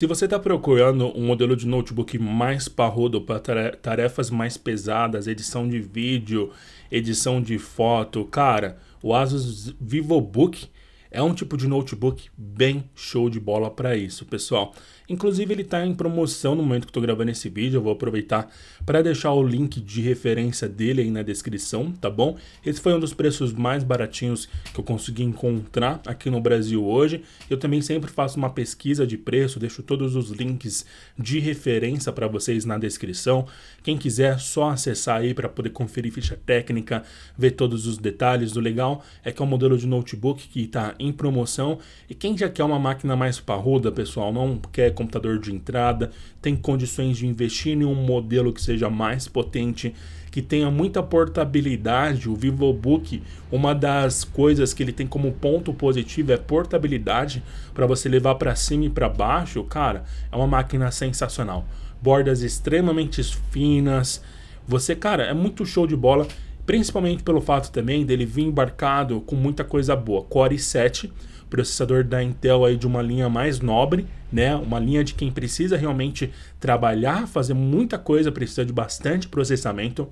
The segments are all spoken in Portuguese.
Se você está procurando um modelo de notebook mais parrudo para tarefas mais pesadas, edição de vídeo, edição de foto, cara, o Asus VivoBook é um tipo de notebook bem show de bola para isso, pessoal. Inclusive ele está em promoção no momento que estou gravando esse vídeo, eu vou aproveitar para deixar o link de referência dele aí na descrição, tá bom? Esse foi um dos preços mais baratinhos que eu consegui encontrar aqui no Brasil hoje. Eu também sempre faço uma pesquisa de preço, deixo todos os links de referência para vocês na descrição. Quem quiser é só acessar aí para poder conferir ficha técnica, ver todos os detalhes. O legal é que é um modelo de notebook que está em promoção. E quem já quer uma máquina mais parruda, pessoal, não quer computador de entrada, tem condições de investir em um modelo que seja mais potente, que tenha muita portabilidade. O VivoBook, uma das coisas que ele tem como ponto positivo é portabilidade para você levar para cima e para baixo. Cara, é uma máquina sensacional. Bordas extremamente finas. Você, cara, é muito show de bola principalmente pelo fato também dele vir embarcado com muita coisa boa. Core i7, processador da Intel aí de uma linha mais nobre, né? Uma linha de quem precisa realmente trabalhar, fazer muita coisa, precisa de bastante processamento.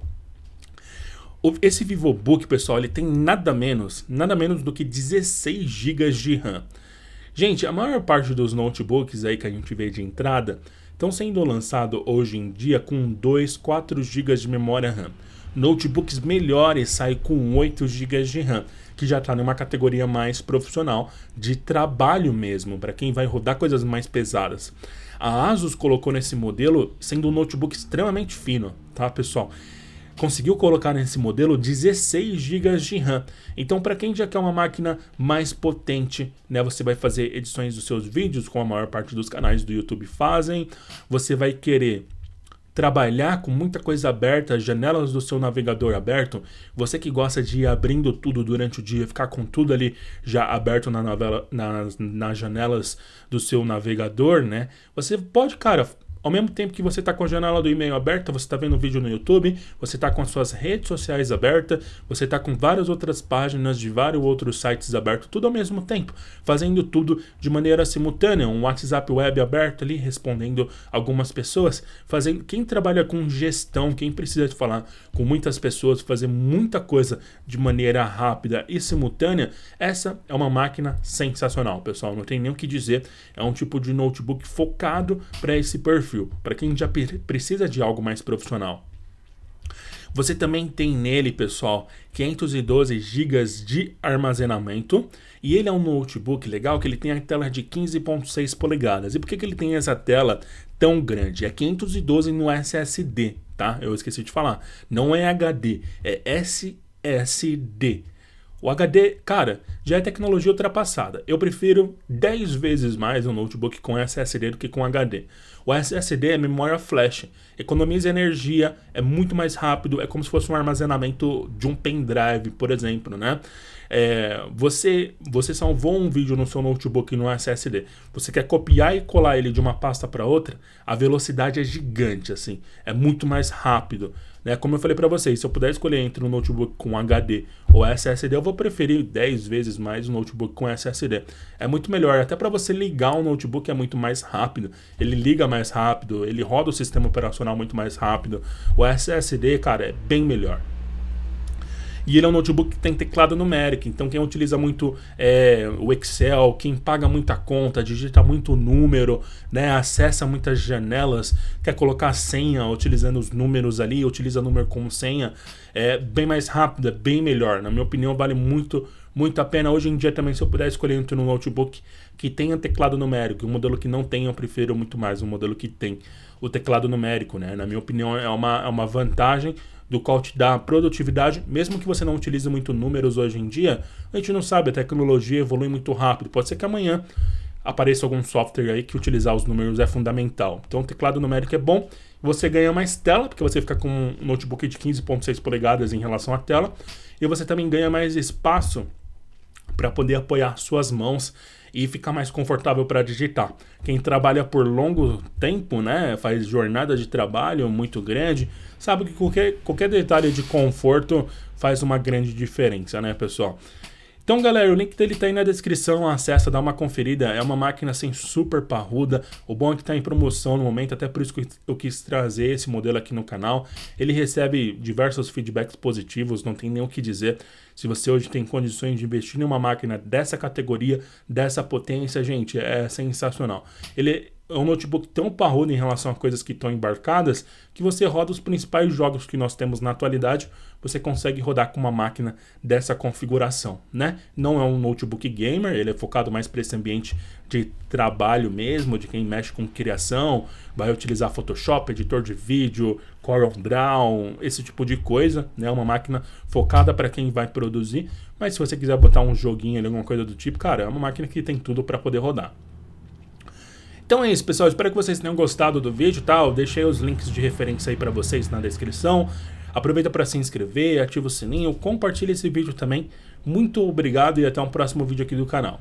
Esse VivoBook, pessoal, ele tem nada menos, nada menos do que 16 GB de RAM. Gente, a maior parte dos notebooks aí que a gente vê de entrada estão sendo lançados hoje em dia com 2, 4 GB de memória RAM notebooks melhores saem com 8 GB de RAM, que já está numa categoria mais profissional, de trabalho mesmo, para quem vai rodar coisas mais pesadas. A Asus colocou nesse modelo sendo um notebook extremamente fino, tá, pessoal? conseguiu colocar nesse modelo 16 GB de RAM. Então, para quem já quer uma máquina mais potente, né, você vai fazer edições dos seus vídeos, como a maior parte dos canais do YouTube fazem, você vai querer trabalhar com muita coisa aberta, janelas do seu navegador aberto, você que gosta de ir abrindo tudo durante o dia, ficar com tudo ali já aberto na novela, nas, nas janelas do seu navegador, né? Você pode, cara, ao mesmo tempo que você está com a janela do e-mail aberta, você está vendo um vídeo no YouTube, você está com as suas redes sociais abertas, você está com várias outras páginas de vários outros sites abertos, tudo ao mesmo tempo, fazendo tudo de maneira simultânea. Um WhatsApp web aberto ali, respondendo algumas pessoas, fazendo. Quem trabalha com gestão, quem precisa falar com muitas pessoas, fazer muita coisa de maneira rápida e simultânea, essa é uma máquina sensacional, pessoal. Não tem nem o que dizer. É um tipo de notebook focado para esse perfil perfil, para quem já precisa de algo mais profissional. Você também tem nele, pessoal, 512 GB de armazenamento e ele é um notebook legal que ele tem a tela de 15.6 polegadas. E por que, que ele tem essa tela tão grande? É 512 no SSD, tá? Eu esqueci de falar. Não é HD, é SSD. O HD, cara, já é tecnologia ultrapassada. Eu prefiro 10 vezes mais um notebook com SSD do que com HD. O SSD é memória flash, economiza energia, é muito mais rápido, é como se fosse um armazenamento de um pendrive, por exemplo, né? É, você, você salvou um vídeo no seu notebook no SSD, você quer copiar e colar ele de uma pasta para outra, a velocidade é gigante, assim, é muito mais rápido. Né? Como eu falei para vocês, se eu puder escolher entre um notebook com HD ou SSD, eu vou preferir 10 vezes vezes mais o notebook com SSD. É muito melhor, até para você ligar um notebook é muito mais rápido. Ele liga mais rápido, ele roda o sistema operacional muito mais rápido. O SSD, cara, é bem melhor. E ele é um notebook que tem teclado numérico, então quem utiliza muito é, o Excel, quem paga muita conta, digita muito número, né, acessa muitas janelas, quer colocar senha utilizando os números ali, utiliza número com senha, é bem mais rápido, é bem melhor. Na minha opinião, vale muito muito a pena. Hoje em dia também, se eu puder escolher entre um notebook que tenha teclado numérico e um modelo que não tenha, eu prefiro muito mais um modelo que tem o teclado numérico, né? Na minha opinião, é uma, é uma vantagem do qual te dá produtividade, mesmo que você não utilize muito números hoje em dia, a gente não sabe, a tecnologia evolui muito rápido. Pode ser que amanhã apareça algum software aí que utilizar os números é fundamental. Então, o teclado numérico é bom, você ganha mais tela, porque você fica com um notebook de 15.6 polegadas em relação à tela, e você também ganha mais espaço para poder apoiar suas mãos e ficar mais confortável para digitar. Quem trabalha por longo tempo, né, faz jornada de trabalho muito grande, sabe que qualquer, qualquer detalhe de conforto faz uma grande diferença, né, pessoal? Então, galera, o link dele tá aí na descrição, acessa, dá uma conferida. É uma máquina assim super parruda. O bom é que tá em promoção no momento, até por isso que eu quis trazer esse modelo aqui no canal. Ele recebe diversos feedbacks positivos, não tem nem o que dizer. Se você hoje tem condições de investir em uma máquina dessa categoria, dessa potência, gente, é sensacional. Ele é um notebook tão parrudo em relação a coisas que estão embarcadas que você roda os principais jogos que nós temos na atualidade, você consegue rodar com uma máquina dessa configuração, né? Não é um notebook gamer, ele é focado mais para esse ambiente de trabalho mesmo, de quem mexe com criação, vai utilizar Photoshop, editor de vídeo, Corel Draw, esse tipo de coisa, né? Uma máquina focada para quem vai produzir, mas se você quiser botar um joguinho ali, alguma coisa do tipo, cara, é uma máquina que tem tudo para poder rodar. Então é isso, pessoal. Espero que vocês tenham gostado do vídeo, tá? Eu deixei os links de referência aí para vocês na descrição. Aproveita para se inscrever, ativa o sininho, compartilha esse vídeo também. Muito obrigado e até um próximo vídeo aqui do canal.